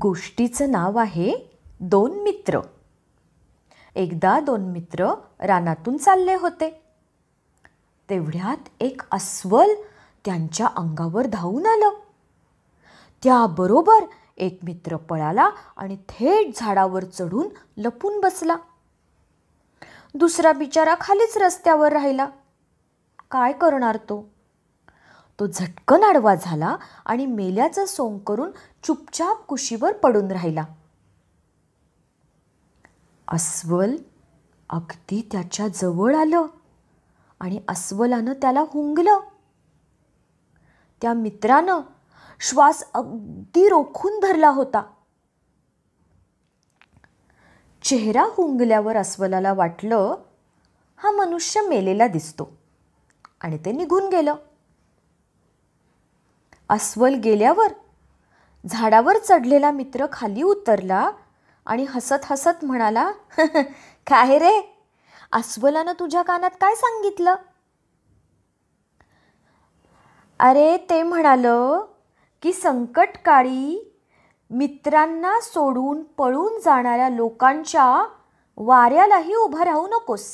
गोष्टीचं नाव आहे दोन मित्र एकदा दोन मित्र रानातून चालले होते तेवढ्यात एक अस्वल त्यांच्या अंगावर धावून आलं त्याबरोबर एक मित्र पळाला आणि थेट झाडावर चढून लपून बसला दुसरा बिचारा खालीच रस्त्यावर राहिला काय करणार तो तो झटकन आडवा झाला आणि मेल्याचं सोंग करून चुपचाप कुशीवर पडून राहिला अस्वल अगदी त्याच्या जवळ आलं आणि अस्वलानं त्याला हुंगलं त्या मित्रानं श्वास अगदी रोखून धरला होता चेहरा हुंगल्यावर अस्वलाला वाटलं हा मनुष्य मेलेला दिसतो आणि ते निघून गेलं अस्वल गेल्यावर झाडावर चढलेला मित्र खाली उतरला आणि हसत हसत म्हणाला काय रे अस्वलानं तुझ्या कानात काय सांगितलं अरे ते म्हणालं की संकटकाळी मित्रांना सोडून पळून जाणाऱ्या लोकांच्या वाऱ्यालाही उभा राहू नकोस